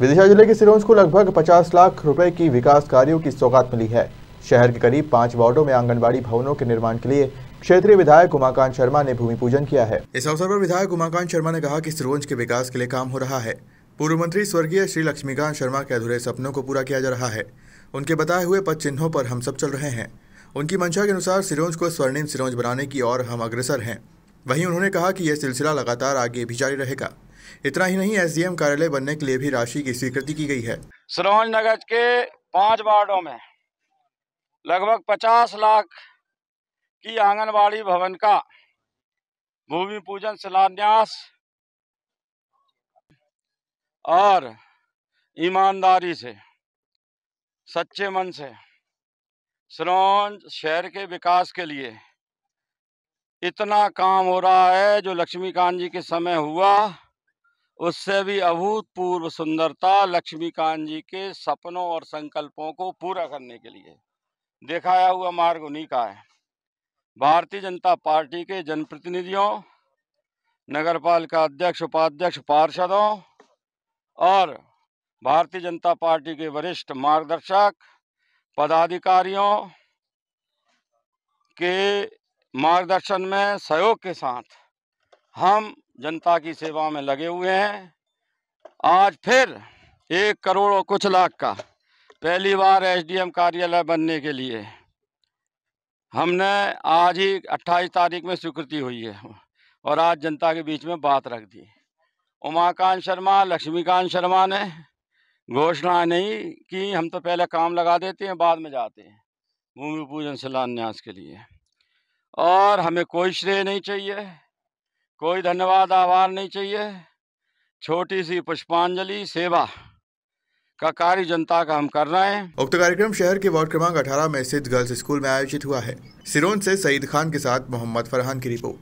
विदिशा जिले के सिरोंज को लगभग 50 लाख रुपए की विकास कार्यों की सौगात मिली है शहर के करीब पांच वार्डो में आंगनबाड़ी भवनों के निर्माण के लिए क्षेत्रीय विधायक उमाकांत शर्मा ने भूमि पूजन किया है इस अवसर पर विधायक उमाकांत शर्मा ने कहा कि सिरोंज के विकास के लिए काम हो रहा है पूर्व मंत्री स्वर्गीय श्री लक्ष्मीकांत शर्मा के अधूरे सपनों को पूरा किया जा रहा है उनके बताए हुए पद चिन्हों पर हम सब चल रहे हैं उनकी मंशा के अनुसार सिरोंज को स्वर्णिम सिरोंज बनाने की और हम अग्रसर हैं वहीं उन्होंने कहा कि यह सिलसिला लगातार आगे भी जारी रहेगा इतना ही नहीं एसडीएम कार्यालय बनने के लिए भी राशि की स्वीकृति की गई है सरोज नगर के पांच वार्डो में लगभग पचास लाख की आंगनबाड़ी भवन का भूमि पूजन शिलान्यास और ईमानदारी से सच्चे मन से सरोज शहर के विकास के लिए इतना काम हो रहा है जो लक्ष्मीकांत जी के समय हुआ उससे भी अभूतपूर्व सुंदरता लक्ष्मीकांत जी के सपनों और संकल्पों को पूरा करने के लिए दिखाया हुआ मार्ग उन्हीं का है भारतीय जनता पार्टी के जनप्रतिनिधियों नगर पालिका अध्यक्ष उपाध्यक्ष पार्षदों और भारतीय जनता पार्टी के वरिष्ठ मार्गदर्शक पदाधिकारियों के मार्गदर्शन में सहयोग के साथ हम जनता की सेवा में लगे हुए हैं आज फिर एक करोड़ और कुछ लाख का पहली बार एसडीएम कार्यालय बनने के लिए हमने आज ही 28 तारीख में स्वीकृति हुई है और आज जनता के बीच में बात रख दी उमाकांत शर्मा लक्ष्मीकांत शर्मा ने घोषणा नहीं की हम तो पहले काम लगा देते हैं बाद में जाते हैं भूमि पूजन शिलान्यास के लिए और हमें कोई श्रेय नहीं चाहिए कोई धन्यवाद आभार नहीं चाहिए छोटी सी पुष्पांजलि सेवा का कार्य जनता का हम कर रहे हैं उक्त कार्यक्रम शहर के वार्ड क्रमांक 18 में स्थित गर्ल्स स्कूल में आयोजित हुआ है सिरोन से सईद खान के साथ मोहम्मद फरहान की रिपोर्ट